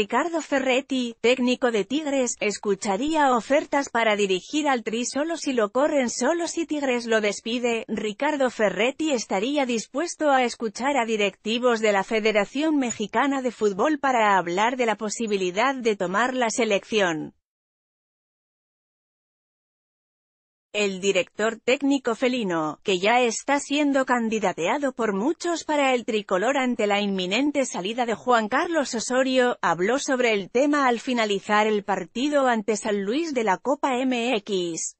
Ricardo Ferretti, técnico de Tigres, escucharía ofertas para dirigir al Tri solo si lo corren, solo si Tigres lo despide. Ricardo Ferretti estaría dispuesto a escuchar a directivos de la Federación Mexicana de Fútbol para hablar de la posibilidad de tomar la selección. El director técnico felino, que ya está siendo candidateado por muchos para el tricolor ante la inminente salida de Juan Carlos Osorio, habló sobre el tema al finalizar el partido ante San Luis de la Copa MX.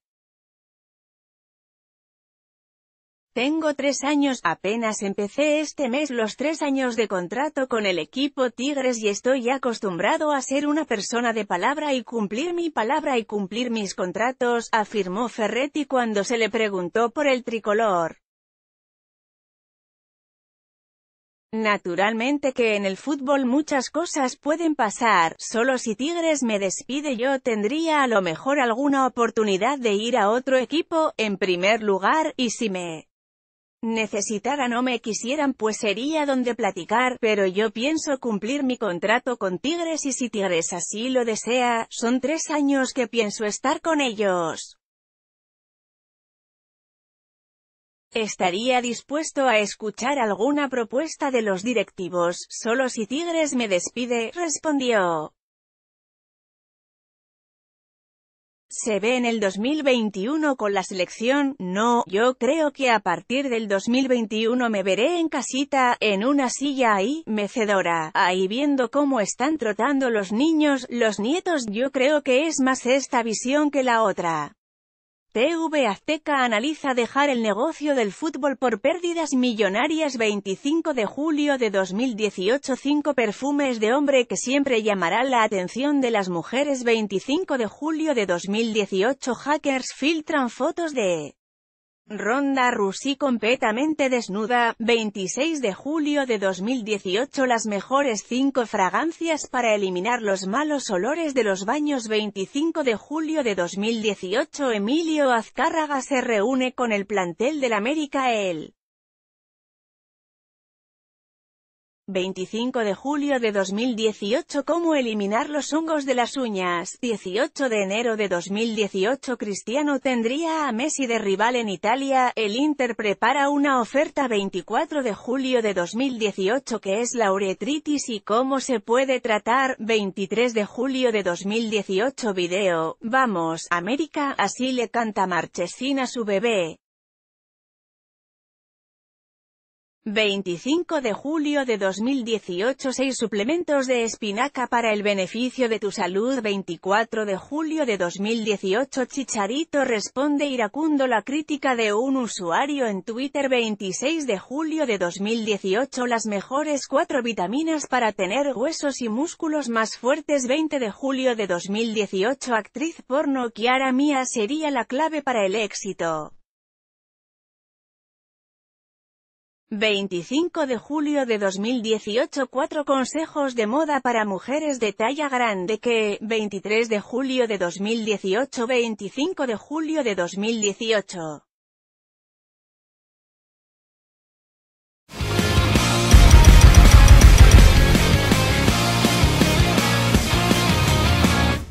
Tengo tres años, apenas empecé este mes los tres años de contrato con el equipo Tigres y estoy acostumbrado a ser una persona de palabra y cumplir mi palabra y cumplir mis contratos, afirmó Ferretti cuando se le preguntó por el tricolor. Naturalmente que en el fútbol muchas cosas pueden pasar, solo si Tigres me despide yo tendría a lo mejor alguna oportunidad de ir a otro equipo, en primer lugar, y si me necesitaran o me quisieran pues sería donde platicar, pero yo pienso cumplir mi contrato con Tigres y si Tigres así lo desea, son tres años que pienso estar con ellos. Estaría dispuesto a escuchar alguna propuesta de los directivos, solo si Tigres me despide, respondió. se ve en el 2021 con la selección, no, yo creo que a partir del 2021 me veré en casita, en una silla ahí, mecedora, ahí viendo cómo están trotando los niños, los nietos, yo creo que es más esta visión que la otra. TV Azteca analiza dejar el negocio del fútbol por pérdidas millonarias 25 de julio de 2018 5 perfumes de hombre que siempre llamarán la atención de las mujeres 25 de julio de 2018 Hackers filtran fotos de Ronda Rusi completamente desnuda, 26 de julio de 2018 Las mejores 5 fragancias para eliminar los malos olores de los baños 25 de julio de 2018 Emilio Azcárraga se reúne con el plantel del América el 25 de julio de 2018 Cómo eliminar los hongos de las uñas, 18 de enero de 2018 Cristiano tendría a Messi de rival en Italia, el Inter prepara una oferta 24 de julio de 2018 que es la uretritis y cómo se puede tratar, 23 de julio de 2018 Video, vamos, América, así le canta Marchesina a su bebé. 25 de julio de 2018 6 suplementos de espinaca para el beneficio de tu salud 24 de julio de 2018 Chicharito responde iracundo la crítica de un usuario en Twitter 26 de julio de 2018 Las mejores 4 vitaminas para tener huesos y músculos más fuertes 20 de julio de 2018 Actriz porno Kiara Mía sería la clave para el éxito 25 de julio de 2018 4 consejos de moda para mujeres de talla grande que, 23 de julio de 2018 25 de julio de 2018